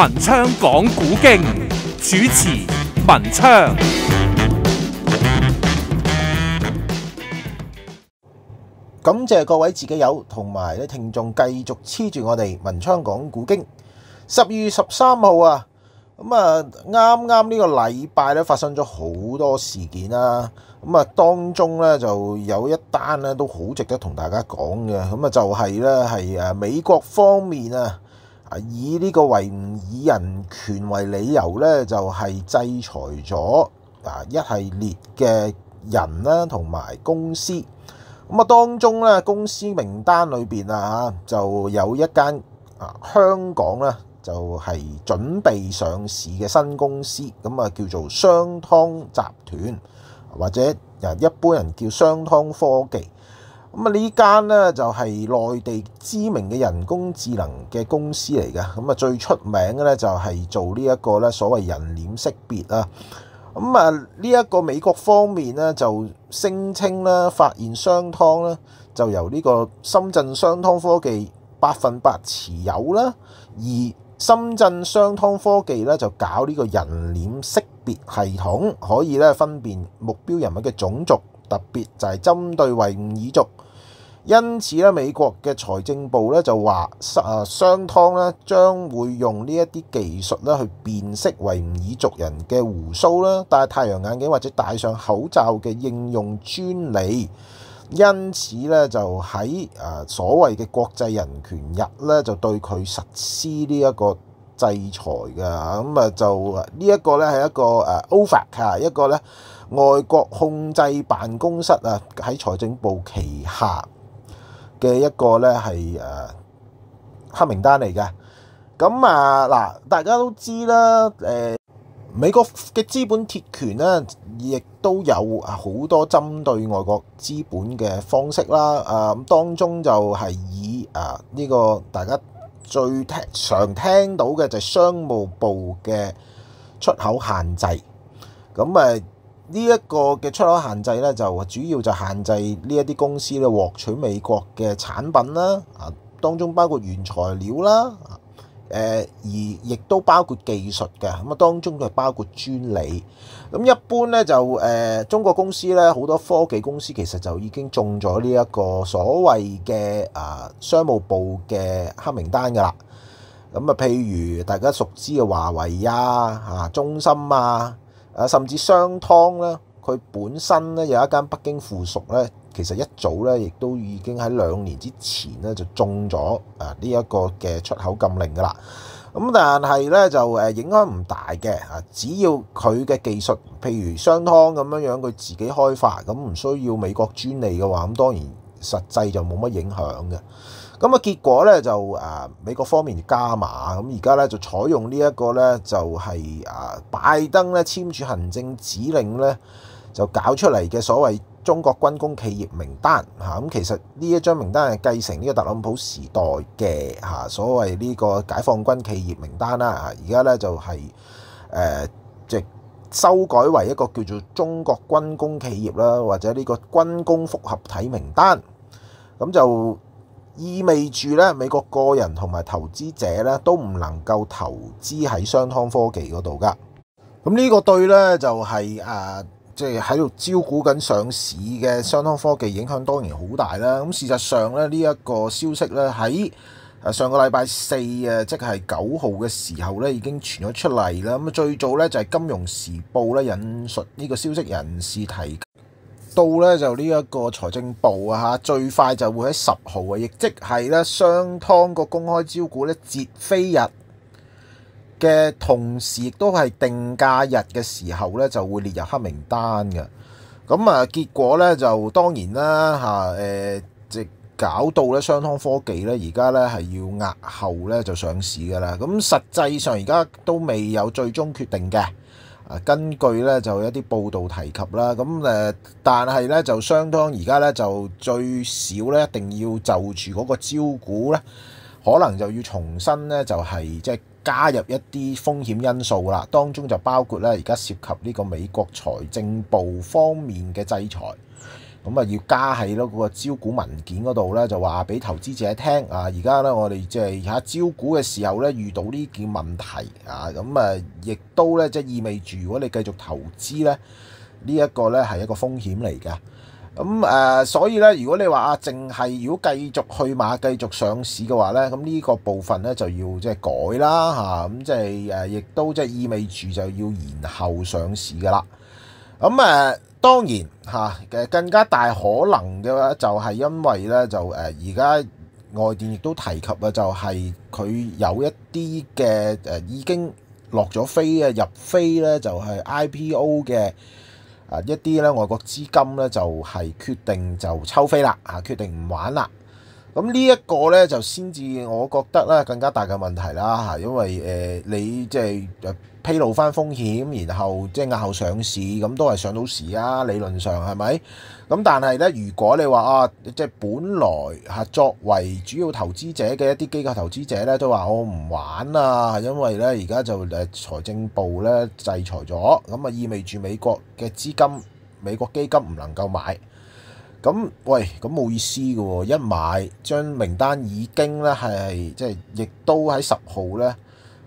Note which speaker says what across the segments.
Speaker 1: 文昌讲古经，主持文昌，感谢各位自己友同埋咧听众继续黐住我哋文昌讲古经。十二月十三号啊，咁啊啱啱呢个礼拜咧发生咗好多事件啦，咁啊当中咧就有一单咧都好值得同大家讲嘅，咁啊就系咧系诶美国方面啊。以呢個為以人權為理由咧，就係制裁咗啊一系列嘅人啦，同埋公司。咁啊，當中咧公司名單裏邊啊，就有一間啊香港咧就係準備上市嘅新公司，咁啊叫做商湯集團，或者一般人叫商湯科技。咁啊，呢間咧就係內地知名嘅人工智能嘅公司嚟嘅，咁啊最出名嘅咧就係做呢一個咧所謂人臉識別啊。咁啊，呢一個美國方面咧就聲稱咧發現商湯咧就由呢個深圳商湯科技百分百持有啦，而深圳商湯科技咧就搞呢個人臉識別系統，可以咧分辨目標人物嘅種族。特別就係針對維吾爾族，因此咧美國嘅財政部咧就話，誒商湯咧將會用呢一啲技術咧去辨識維吾爾族人嘅胡鬚啦，戴太陽眼鏡或者戴上口罩嘅應用專利，因此咧就喺誒所謂嘅國際人權日咧就對佢實施呢一個制裁嘅，咁啊就呢一個咧係一個誒 over，嚇一個咧。外國控制辦公室啊，喺財政部旗下嘅一個咧係誒黑名單嚟㗎。咁啊嗱，大家都知啦，誒美國嘅資本鐵權咧，亦都有啊好多針對外國資本嘅方式啦。啊，當中就係以啊呢個大家最常聽到嘅就係商務部嘅出口限制，咁誒。呢一個嘅出口限制咧，就主要就限制呢一啲公司咧獲取美國嘅產品啦，啊，當中包括原材料啦，誒，而亦都包括技術嘅，咁啊，當中就包括專利。咁一般咧就誒，中國公司咧好多科技公司其實就已經中咗呢一個所謂嘅啊，商務部嘅黑名單噶啦。咁啊，譬如大家熟知嘅華為啊，啊，中芯啊。啊，甚至商湯咧，佢本身咧有一間北京附屬咧，其實一早咧亦都已經喺兩年之前咧就中咗啊呢一個嘅出口禁令噶啦。咁但係咧就诶影響唔大嘅啊，只要佢嘅技術，譬如商湯咁樣樣，佢自己開發咁唔需要美國專利嘅話，咁當然實際就冇乜影響嘅。咁啊，結果咧就誒美國方面加碼，咁而家咧就採用呢一個咧就係誒拜登咧簽署行政指令咧就搞出嚟嘅所謂中國軍工企業名單嚇。咁其實呢一張名單係繼承呢個特朗普時代嘅嚇所謂呢個解放軍企業名單啦。而家咧就係誒即係修改為一個叫做中國軍工企業啦，或者呢個軍工複合體名單咁就。意味住咧，美國個人同埋投資者咧都唔能夠投資喺商湯科技嗰度噶。咁呢個對咧就係啊，即係喺度招股緊上市嘅商湯科技影響當然好大啦。咁事實上咧，呢一個消息咧喺上個禮拜四啊，即係九號嘅時候咧已經傳咗出嚟啦。咁最早咧就係《金融時報》咧引述呢個消息人士提。到咧就呢一個財政部啊最快就會喺十號啊，亦即係咧商湯個公開招股咧，截飛日嘅同時亦都係定價日嘅時候咧，就會列入黑名單嘅。咁啊，結果咧就當然啦嚇，誒即搞到咧商湯科技咧，而家咧係要押後咧就上市㗎啦。咁實際上而家都未有最終決定嘅。啊，根據咧就一啲報道提及啦，咁誒，但係咧就相當而家咧就最少咧一定要就住嗰個招股咧，可能就要重新咧就係即係加入一啲風險因素啦，當中就包括咧而家涉及呢個美國財政部方面嘅制裁。咁啊，要加喺咯嗰個招股文件嗰度咧，就話俾投資者聽啊！而家咧，我哋即係喺招股嘅時候咧，遇到呢件問題啊，咁啊，亦都咧即係意味住，如果你繼續投資咧，呢一個咧係一個風險嚟嘅。咁誒，所以咧，如果你話啊，淨係如果繼續去馬繼續上市嘅話咧，咁呢個部分咧就要即係改啦嚇，咁即係誒，亦都即係意味住就要延後上市噶啦。咁誒。當然嚇，誒更加大可能嘅話，就係因為咧，就誒而家外電亦都提及啊，就係佢有一啲嘅誒已經落咗飛啊入飛咧，就係 IPO 嘅啊一啲咧外國資金咧就係決定就抽飛啦嚇，決定唔玩啦。咁呢一個咧就先至，我覺得咧更加大嘅問題啦嚇，因為誒你即係誒。披露翻風險，然後即係押後上市，咁都係上到市啊！理論上係咪？咁但係咧，如果你話啊，即係本來係作為主要投資者嘅一啲機構投資者咧，都話我唔玩啊，因為咧而家就誒財政部咧制裁咗，咁啊意味住美國嘅資金，美國基金唔能夠買。咁喂，咁冇意思嘅喎，一買將名單已經咧係即係亦都喺十號咧。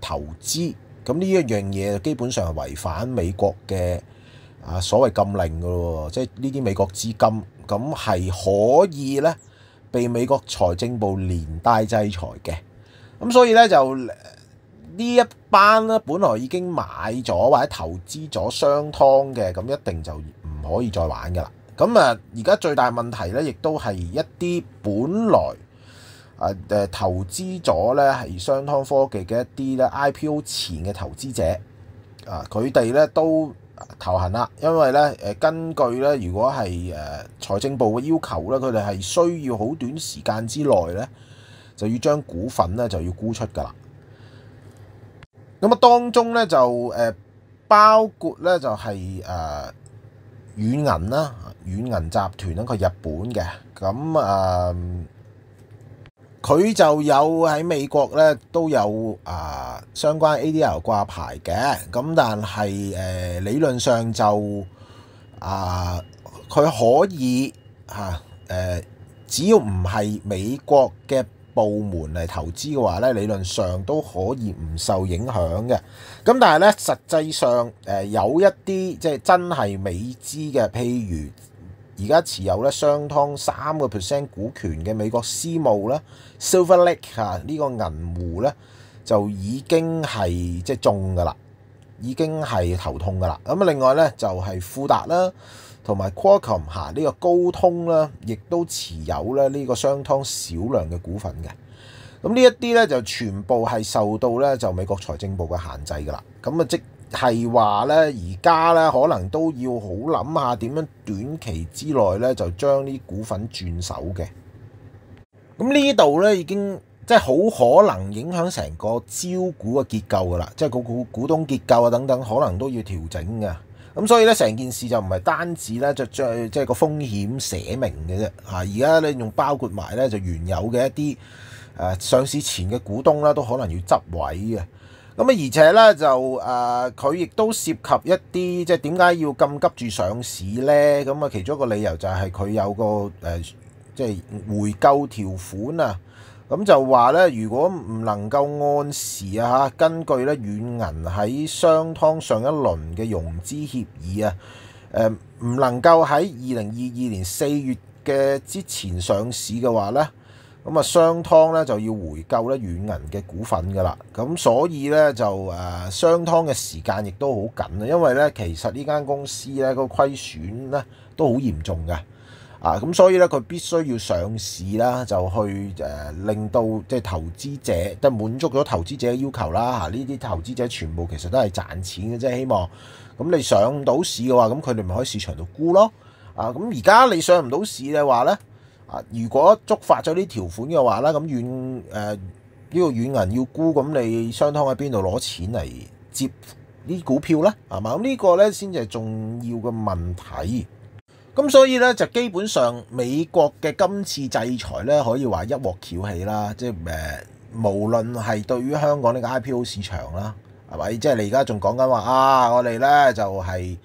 Speaker 1: 投資咁呢一樣嘢，基本上係違反美國嘅啊所謂禁令嘅咯，即係呢啲美國資金咁係可以咧被美國財政部連帶制裁嘅。咁所以咧就呢一班咧，本來已經買咗或者投資咗商湯嘅，咁一定就唔可以再玩噶啦。咁啊，而家最大問題咧，亦都係一啲本來。誒誒投資咗咧係商湯科技嘅一啲咧 IPO 前嘅投資者，啊佢哋咧都投行啦，因為咧誒根據咧如果係誒財政部嘅要求咧，佢哋係需要好短時間之內咧就要將股份咧就要沽出㗎啦。咁啊，當中咧就誒包括咧就係誒軟銀啦，軟銀集團咧佢日本嘅，咁啊。佢就有喺美國咧，都有啊相關 ADR 掛牌嘅，咁但係誒理論上就啊，佢可以嚇誒，只要唔係美國嘅部門嚟投資嘅話咧，理論上都可以唔受影響嘅。咁但係咧，實際上誒有一啲即係真係美資嘅，譬如。而家持有咧相當三個 percent 股權嘅美國私募咧，Silver Lake 嚇呢個銀湖咧，就已經係即係中㗎啦，已經係頭痛㗎啦。咁啊，另外咧就係富達啦，同埋 Qualcomm 嚇呢個高通啦，亦都持有咧呢個相當少量嘅股份嘅。咁呢一啲咧就全部係受到咧就美國財政部嘅限制㗎啦。咁啊即。係話咧，而家咧可能都要好諗下點樣短期之內咧就將啲股份轉手嘅。咁呢度咧已經即係好可能影響成個招股嘅結構噶啦，即係個股股東結構啊等等，可能都要調整嘅。咁所以咧成件事就唔係單止咧就最即係個風險寫明嘅啫。而家咧用包括埋咧就原有嘅一啲上市前嘅股東啦，都可能要執位嘅。咁啊，而且咧就誒，佢亦都涉及一啲，即係點解要咁急住上市咧？咁啊，其中一個理由就係佢有個誒，即係回購條款啊。咁就話咧，如果唔能夠按時啊，根據咧軟銀喺商湯上一輪嘅融資協議啊，誒唔能夠喺二零二二年四月嘅之前上市嘅話咧。咁啊，商湯咧就要回購咧软銀嘅股份噶啦，咁所以咧就诶，商湯嘅時間亦都好緊啊，因為咧其實呢間公司咧個虧損咧都好嚴重嘅，啊咁所以咧佢必須要上市啦，就去诶令到即係投資者即係滿足咗投資者嘅要求啦，吓，呢啲投資者全部其實都係賺錢嘅啫，希望咁你上唔到市嘅話，咁佢哋咪喺市場度沽咯，啊咁而家你上唔到市嘅話咧？啊！如果觸發咗呢條款嘅話咧，咁軟誒呢個軟銀要沽，咁你商方喺邊度攞錢嚟接啲股票咧？係嘛？咁呢個咧先至係重要嘅問題。咁所以咧就基本上美國嘅今次制裁咧，可以話一鍋翹起啦。即係誒，無論係對於香港呢個 IPO 市場啦，係咪？即係你而家仲講緊話啊！我哋咧就係。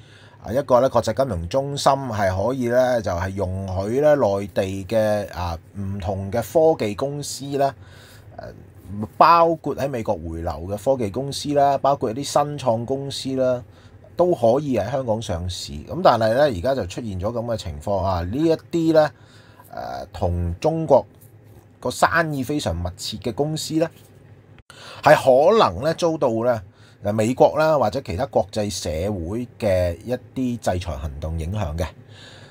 Speaker 1: 一個咧國際金融中心係可以咧，就係容許咧內地嘅啊唔同嘅科技公司啦，包括喺美國回流嘅科技公司啦，包括一啲新創公司啦，都可以喺香港上市。咁但係咧，而家就出現咗咁嘅情況啊！呢一啲咧誒同中國個生意非常密切嘅公司咧，係可能咧遭到咧。美國啦，或者其他國際社會嘅一啲制裁行動影響嘅，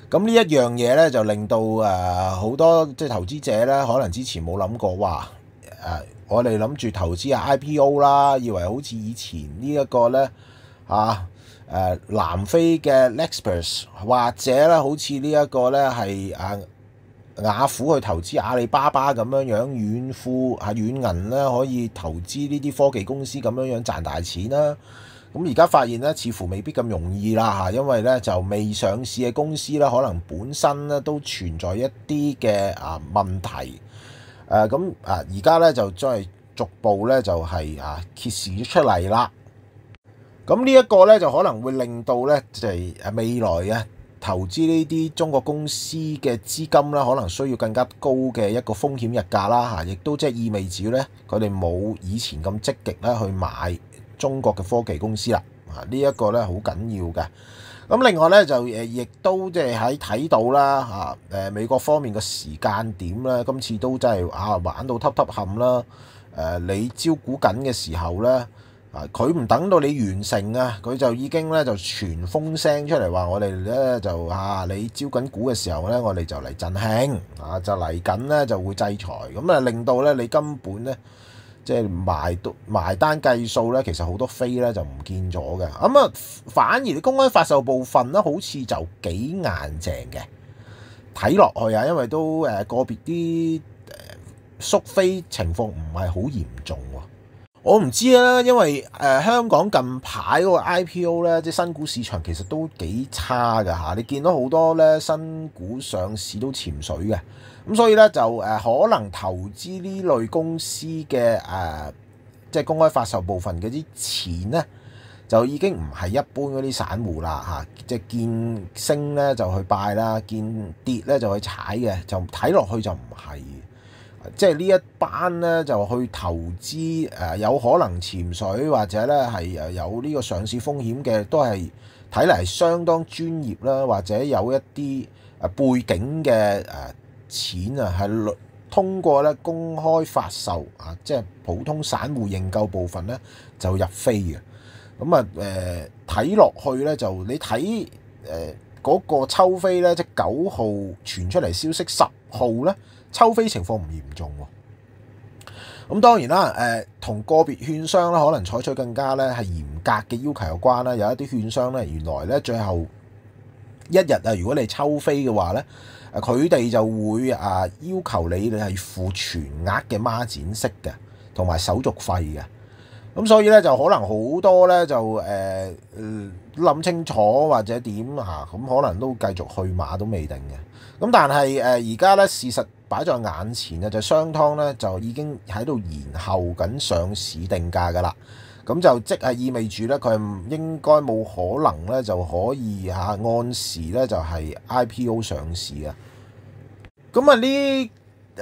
Speaker 1: 咁呢一樣嘢咧就令到誒好多即係投資者咧，可能之前冇諗過，哇！誒，我哋諗住投資下 IPO 啦，以為好似以前呢一個咧啊誒南非嘅 Lexus 或者咧好似呢一個咧係誒。雅虎去投資阿里巴巴咁樣樣，遠富啊遠銀咧可以投資呢啲科技公司咁樣樣賺大錢啦。咁而家發現咧，似乎未必咁容易啦因為咧就未上市嘅公司咧，可能本身咧都存在一啲嘅啊問題。誒咁啊，而家咧就將係逐步咧就係啊揭示出嚟啦。咁呢一個咧就可能會令到咧就係未來嘅。投資呢啲中國公司嘅資金啦，可能需要更加高嘅一個風險日價啦嚇，亦都即係意味住咧，佢哋冇以前咁積極咧去買中國嘅科技公司啦。啊，呢一個咧好緊要嘅。咁另外咧就誒，亦都即係喺睇到啦嚇，誒美國方面嘅時間點咧，今次都真係啊玩到㩒㩒冚啦。誒，你招股緊嘅時候咧。啊！佢唔等到你完成啊，佢就已經咧就傳風聲出嚟話：我哋咧就啊，你招緊股嘅時候咧，我哋就嚟震興啊，就嚟緊咧就會制裁咁啊，令到咧你根本咧即係埋單埋單計數咧，其實好多飛咧就唔見咗嘅。咁啊，反而公開發售部分咧，好似就幾硬淨嘅，睇落去啊，因為都誒個別啲縮飛情況唔係好嚴重。我唔知啦，因為誒香港近排嗰個 IPO 咧，即新股市場其實都幾差㗎嚇。你見到好多咧新股上市都潛水嘅，咁所以咧就誒可能投資呢類公司嘅誒，即公開發售部分嗰啲錢咧，就已經唔係一般嗰啲散户啦嚇。即見升咧就去拜啦，見跌咧就去踩嘅，就睇落去就唔係。即係呢一班咧就去投資誒，有可能潛水或者咧係誒有呢個上市風險嘅，都係睇嚟相當專業啦，或者有一啲誒背景嘅誒錢啊，係通過咧公開發售啊，即係普通散户認購部分咧就入飛嘅。咁啊誒睇落去咧就你睇誒嗰個抽飛咧，即九號傳出嚟消息，十號咧。抽飛情況唔嚴重喎，咁當然啦，誒同個別券商咧可能採取更加咧係嚴格嘅要求有關啦。有一啲券商咧，原來咧最後一日啊，如果你抽飛嘅話咧，佢哋就會啊要求你你係付全額嘅孖展息嘅，同埋手續費嘅。咁所以咧就可能好多咧就誒諗清楚或者點嚇，咁可能都繼續去馬都未定嘅。咁但係誒而家咧事實。擺在眼前咧，就商湯咧就已經喺度延後緊上市定價噶啦，咁就即係意味住咧佢應該冇可能咧就可以嚇按時咧就係 IPO 上市啊！咁啊呢誒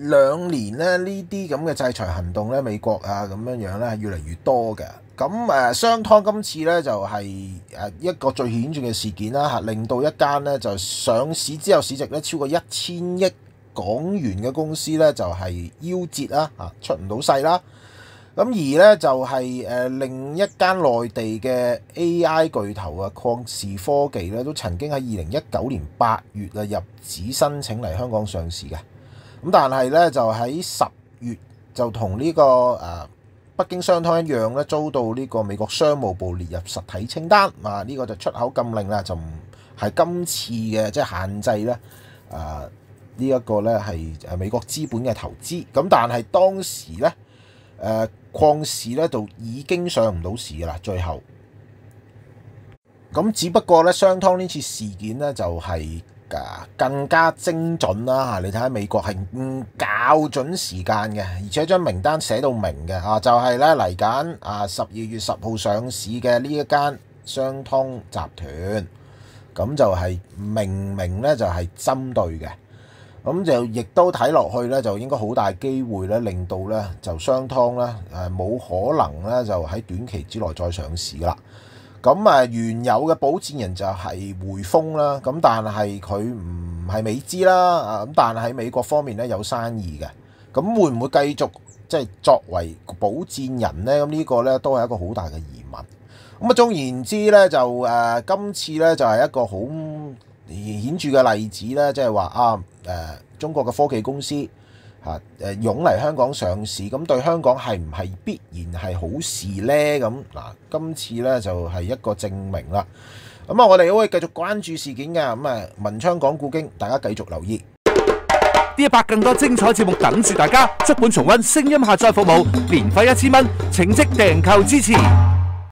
Speaker 1: 兩年咧呢啲咁嘅制裁行動咧美國啊咁樣樣咧係越嚟越多嘅。咁誒商湯今次咧就係誒一個最顯著嘅事件啦嚇，令到一間咧就上市之後市值咧超過一千億港元嘅公司咧就係夭折啦嚇，出唔到世啦。咁而咧就係誒另一間內地嘅 AI 巨頭啊，旷視科技咧都曾經喺二零一九年八月啊入紙申請嚟香港上市嘅。咁但係咧就喺十月就同呢個誒。北京商湯一樣咧，遭到呢個美國商務部列入實體清單，啊，呢個就出口禁令啦，就唔係今次嘅，即係限制咧，啊，呢一個咧係誒美國資本嘅投資。咁但係當時咧，誒礦市咧就已經上唔到市啦，最後。咁只不過咧，商湯呢次事件咧就係。更加精准啦嚇，你睇下美國係校準時間嘅，而且將名單寫到明嘅啊，就係咧嚟緊啊十二月十號上市嘅呢一間商通集團，咁就係明明咧就係針對嘅，咁就亦都睇落去咧，就應該好大機會咧，令到咧就商湯咧冇可能咧就喺短期之內再上市啦。咁啊，原有嘅保荐人就係匯豐啦，咁但係佢唔係美資啦，啊咁但喺美國方面咧有生意嘅，咁會唔會繼續即係作為保荐人咧？咁呢個咧都係一個好大嘅疑問。咁啊，總言之咧就誒，今次咧就係一個好顯著嘅例子咧，即係話啊誒，中國嘅科技公司。嚇誒湧嚟香港上市，咁對香港係唔係必然係好事呢？咁嗱，今次呢就係一個證明啦。咁啊，我哋可以繼續關注事件嘅。咁啊，文昌港古經，大家繼續留意。D 一百更多精彩節目等住大家，足本重溫，聲音下載服務，年費一千蚊，請即訂購支持。